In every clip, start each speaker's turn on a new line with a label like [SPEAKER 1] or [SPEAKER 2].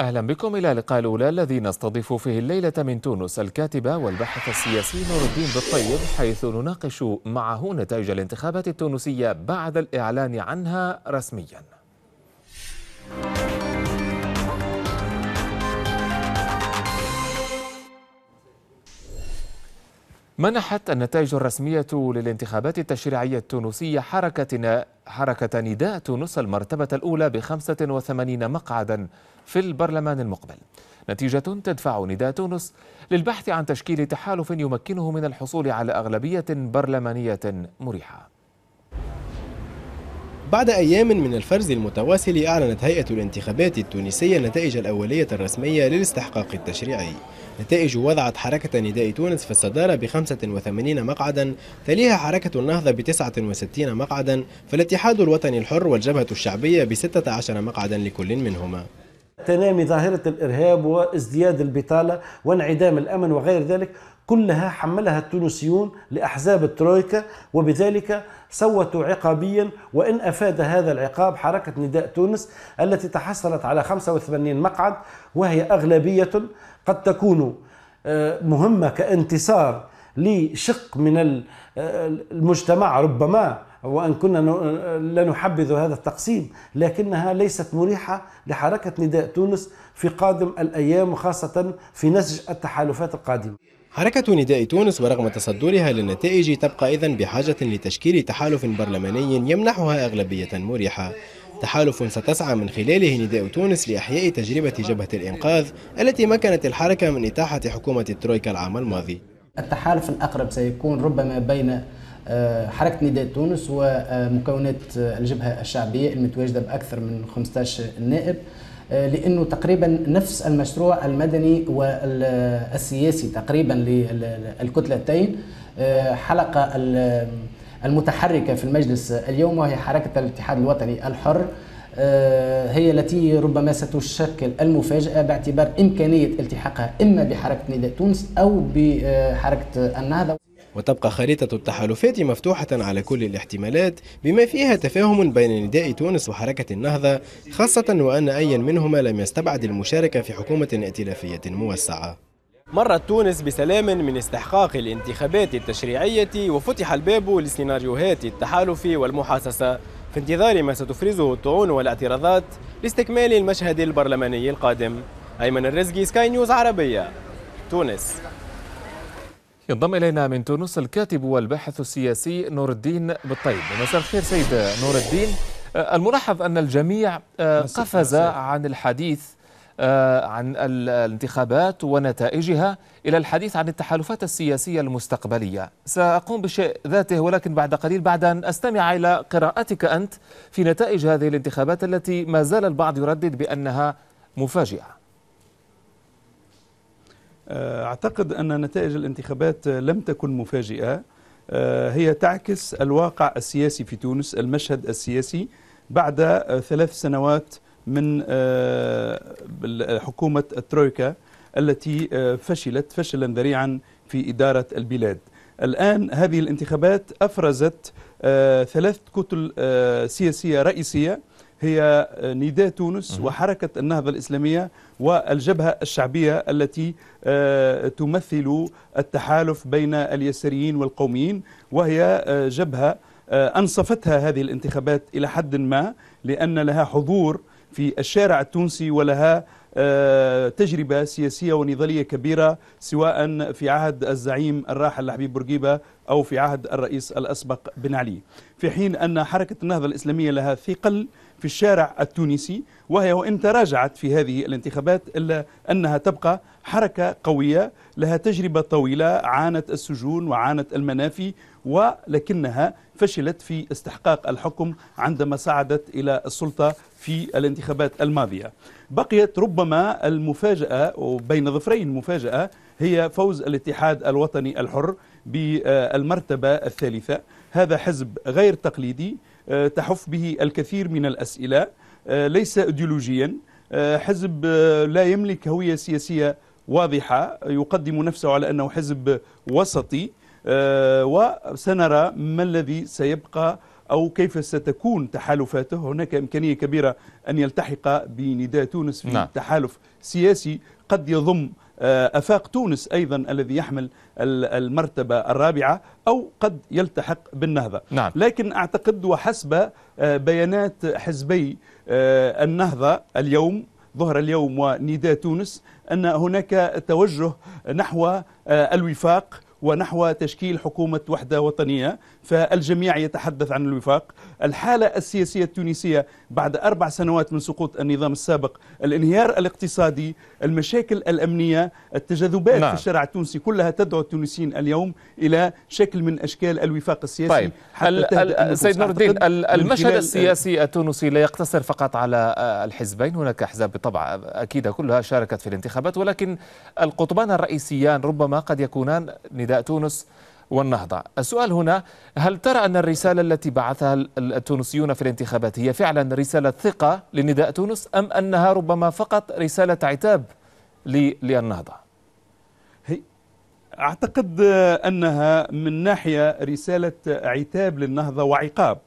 [SPEAKER 1] أهلا بكم إلى لقاء الأولى الذي نستضيف فيه الليلة من تونس الكاتبة والباحث السياسي نور الدين بالطيب حيث نناقش معه نتائج الانتخابات التونسية بعد الإعلان عنها رسمياً. منحت النتائج الرسمية للانتخابات التشريعية التونسية حركة حركة نداء تونس المرتبة الأولى ب 85 مقعدا في البرلمان المقبل. نتيجة تدفع نداء تونس للبحث عن تشكيل تحالف يمكنه من الحصول على أغلبية
[SPEAKER 2] برلمانية مريحة. بعد أيام من الفرز المتواصل أعلنت هيئة الانتخابات التونسية النتائج الأولية الرسمية للاستحقاق التشريعي نتائج وضعت حركة نداء تونس في الصدارة ب 85 مقعدا تليها حركة النهضة ب 69 مقعدا فالاتحاد الوطني الحر والجبهة الشعبية ب 16 مقعدا لكل منهما تنامي ظاهرة الإرهاب وازدياد البطالة وانعدام الأمن وغير ذلك كلها حملها التونسيون لأحزاب الترويكا وبذلك سوتوا عقابيا وإن أفاد هذا العقاب حركة نداء تونس التي تحصلت على 85 مقعد وهي أغلبية قد تكون آه، مهمة كانتصار لشق من آه، المجتمع ربما وان كنا آه، لا نحبذ هذا التقسيم لكنها ليست مريحه لحركه نداء تونس في قادم الايام وخاصه في نسج التحالفات القادمه حركة نداء تونس ورغم تصدرها للنتائج تبقى إذا بحاجة لتشكيل تحالف برلماني يمنحها أغلبية مريحة تحالف ستسعى من خلاله نداء تونس لإحياء تجربة جبهة الإنقاذ التي مكنت الحركة من إتاحة حكومة الترويكا العام الماضي التحالف الأقرب سيكون ربما بين آه، حركة نداء تونس ومكونات آه، الجبهة الشعبية المتواجدة بأكثر من 15 نائب آه، لانه تقريبا نفس المشروع المدني والسياسي تقريبا للكتلتين آه، حلقه المتحركه في المجلس اليوم وهي حركه الاتحاد الوطني الحر آه، هي التي ربما ستشكل المفاجأة باعتبار إمكانية التحاقها إما بحركة نداء تونس أو بحركة النهضة وتبقى خريطة التحالفات مفتوحة على كل الاحتمالات بما فيها تفاهم بين نداء تونس وحركة النهضة خاصة وأن أي منهما لم يستبعد المشاركة في حكومة ائتلافية موسعة مرت تونس بسلام من استحقاق الانتخابات التشريعية وفتح الباب لسيناريوهات التحالف والمحاصصة في انتظار ما ستفرزه الطعون والاعتراضات لاستكمال المشهد البرلماني القادم أيمن الرزقي سكاي نيوز عربية تونس ينضم إلينا
[SPEAKER 1] من تونس الكاتب والباحث السياسي نور الدين بالطيب مساء الخير سيد نور الدين آه، الملاحظ أن الجميع آه، قفز عن الحديث آه، عن الانتخابات ونتائجها إلى الحديث عن التحالفات السياسية المستقبلية سأقوم بشيء ذاته ولكن بعد قليل بعد أن أستمع إلى قراءتك أنت في نتائج هذه الانتخابات التي ما زال البعض يردد بأنها مفاجئة
[SPEAKER 3] آه، أعتقد أن نتائج الانتخابات لم تكن مفاجئة آه، هي تعكس الواقع السياسي في تونس المشهد السياسي بعد ثلاث سنوات من آه، حكومة الترويكا التي فشلت فشلا ذريعا في إدارة البلاد الآن هذه الانتخابات أفرزت ثلاث كتل سياسية رئيسية هي نداء تونس وحركة النهضة الإسلامية والجبهة الشعبية التي آه، تمثل التحالف بين اليساريين والقوميين وهي آه، جبهة آه، أنصفتها هذه الانتخابات إلى حد ما لأن لها حضور في الشارع التونسي ولها تجربة سياسية ونضالية كبيرة سواء في عهد الزعيم الراحل الحبيب بورقيبة أو في عهد الرئيس الأسبق بن علي في حين أن حركة النهضة الإسلامية لها ثقل في الشارع التونسي وهي وإن تراجعت في هذه الانتخابات إلا أنها تبقى حركة قوية لها تجربة طويلة عانت السجون وعانت المنافي ولكنها فشلت في استحقاق الحكم عندما صعدت إلى السلطة في الانتخابات الماضية بقيت ربما المفاجأة بين ظفرين مفاجأة هي فوز الاتحاد الوطني الحر بالمرتبة الثالثة هذا حزب غير تقليدي آه، تحف به الكثير من الأسئلة آه، ليس أيديولوجيا آه، حزب لا يملك هوية سياسية واضحة يقدم نفسه على أنه حزب وسطي وسنرى ما الذي سيبقى أو كيف ستكون تحالفاته هناك إمكانية كبيرة أن يلتحق بنداء تونس في نعم. تحالف سياسي قد يضم آه، أفاق تونس أيضا الذي يحمل المرتبة الرابعة أو قد يلتحق بالنهضة نعم. لكن أعتقد وحسب آه، بيانات حزبي آه، النهضة اليوم ظهر اليوم ونداء تونس أن هناك توجه نحو الوفاق ونحو تشكيل حكومة وحدة وطنية فالجميع يتحدث عن الوفاق الحالة السياسية التونسية بعد أربع سنوات من سقوط النظام السابق الانهيار الاقتصادي المشاكل الأمنية التجاذبات نعم. في الشارع التونسي كلها تدعو التونسيين اليوم إلى شكل من أشكال الوفاق السياسي طيب. حتى سيد نور الدين المشهد السياسي
[SPEAKER 1] التونسي لا يقتصر فقط على آه، الحزبين هناك أحزاب بالطبع أكيد كلها شاركت في الانتخابات ولكن القطبان الرئيسيان ربما قد يكونان نداء تونس والنهضة السؤال هنا هل ترى أن الرسالة التي بعثها التونسيون في الانتخابات هي فعلا رسالة ثقة لنداء تونس أم أنها ربما فقط رسالة عتاب
[SPEAKER 3] للنهضة أعتقد أنها من ناحية رسالة عتاب للنهضة وعقاب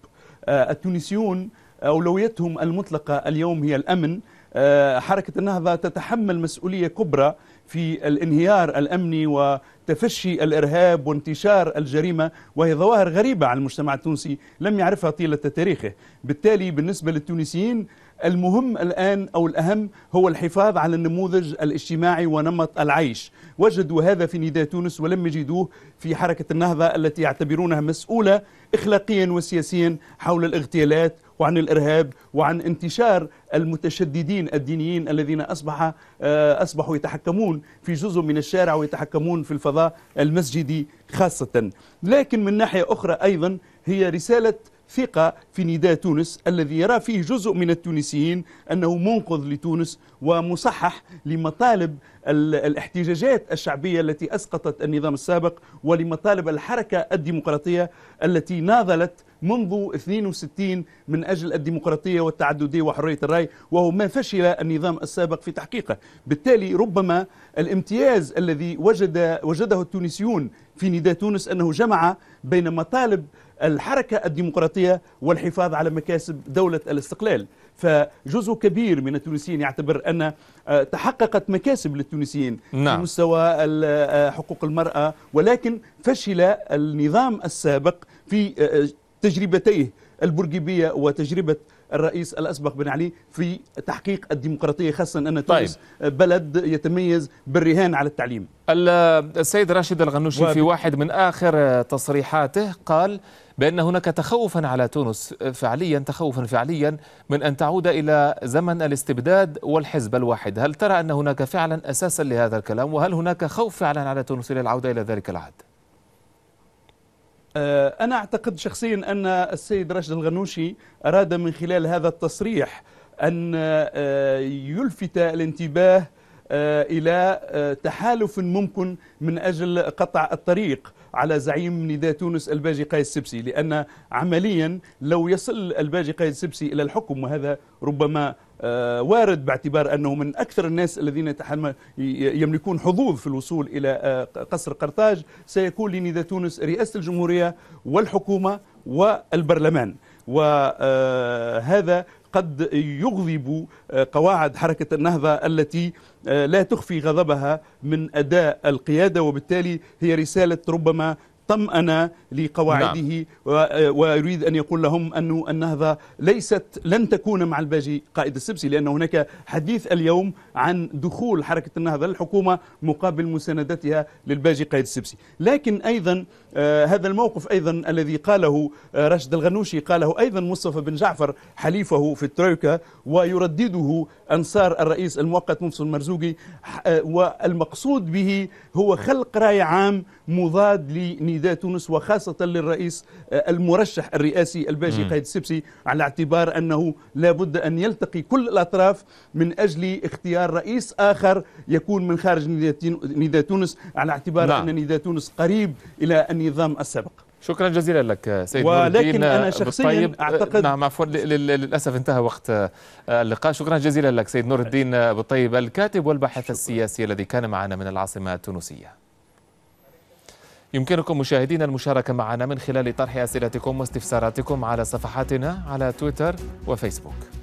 [SPEAKER 3] آه، التونسيون أولويتهم المطلقة اليوم هي الأمن آه، حركة النهضة تتحمل مسؤولية كبرى في الانهيار الأمني وتفشي الإرهاب وانتشار الجريمة وهي ظواهر غريبة على المجتمع التونسي لم يعرفها طيلة تاريخه بالتالي بالنسبة للتونسيين المهم الآن أو الأهم هو الحفاظ على النموذج الاجتماعي ونمط العيش وجدوا هذا في نداء تونس ولم يجدوه في حركة النهضة التي يعتبرونها مسؤولة إخلاقيا وسياسيا حول الاغتيالات وعن الإرهاب وعن انتشار المتشددين الدينيين الذين أصبح آه، أصبحوا يتحكمون في جزء من الشارع ويتحكمون في الفضاء المسجدي خاصة لكن من ناحية أخرى أيضا هي رسالة ثقة في نداء تونس الذي يرى فيه جزء من التونسيين أنه منقذ لتونس ومصحح لمطالب الاحتجاجات الشعبية التي أسقطت النظام السابق ولمطالب الحركة الديمقراطية التي ناضلت منذ 62 من أجل الديمقراطية والتعددية وحرية الرأي وهو ما فشل النظام السابق في تحقيقه بالتالي ربما الامتياز الذي وجد وجده التونسيون في نداء تونس أنه جمع بين مطالب الحركة الديمقراطية والحفاظ على مكاسب دولة الاستقلال فجزء كبير من التونسيين يعتبر أن آه، تحققت مكاسب للتونسيين نعم. في مستوى آه، حقوق المرأة ولكن فشل النظام السابق في آه، تجربتيه البرجيبية وتجربة الرئيس الاسبق بن علي في تحقيق الديمقراطيه خاصه ان طيب. تونس بلد يتميز بالرهان على التعليم.
[SPEAKER 1] السيد راشد الغنوشي في واحد من اخر تصريحاته قال بان هناك تخوفا على تونس فعليا تخوفا فعليا من ان تعود الى زمن الاستبداد والحزب الواحد، هل ترى ان هناك فعلا اساسا لهذا الكلام وهل هناك خوف فعلا على تونس للعوده الى ذلك العهد؟
[SPEAKER 3] آه، أنا أعتقد شخصيا أن السيد راشد الغنوشي أراد من خلال هذا التصريح أن آه، يلفت الانتباه آه، إلى تحالف ممكن من أجل قطع الطريق على زعيم نداء تونس الباجي قايد السبسي لأن عمليا لو يصل الباجي قايد السبسي إلى الحكم وهذا ربما آه، وارد باعتبار أنه من أكثر الناس الذين يملكون حظوظ في الوصول إلى آه، قصر قرطاج سيكون لنيدا تونس رئاسة الجمهورية والحكومة والبرلمان وهذا آه، قد يغضب قواعد حركة النهضة التي لا تخفي غضبها من أداء القيادة وبالتالي هي رسالة ربما طمأن لقواعده نعم. آه، ويريد أن يقول لهم أن النهضة ليست لن تكون مع الباجي قائد السبسي لأن هناك حديث اليوم عن دخول حركة النهضة للحكومة مقابل مساندتها للباجي قائد السبسي لكن أيضا آه، هذا الموقف أيضا الذي قاله آه، راشد الغنوشي قاله أيضا مصطفى بن جعفر حليفه في الترويكا ويردده أنصار الرئيس المؤقت منصور المرزوقي آه، والمقصود به هو خلق رأي عام مضاد لنداء تونس وخاصة للرئيس المرشح الرئاسي الباجي قايد السبسي على اعتبار أنه لابد أن يلتقي كل الأطراف من أجل اختيار رئيس آخر يكون من خارج نداء تونس على اعتبار نعم. أن نداء تونس قريب إلى أن النظام السابق
[SPEAKER 1] شكرا جزيلا لك
[SPEAKER 3] سيد ولكن انا شخصيا بالطيب. اعتقد نعم عفوا
[SPEAKER 1] للاسف انتهى وقت آه، اللقاء شكرا جزيلا لك سيد نور الدين آه، بالطيب الكاتب والباحث السياسي الذي كان معنا من العاصمه التونسيه يمكنكم مشاهدينا المشاركة معنا من خلال طرح أسئلتكم واستفساراتكم على صفحاتنا على تويتر وفيسبوك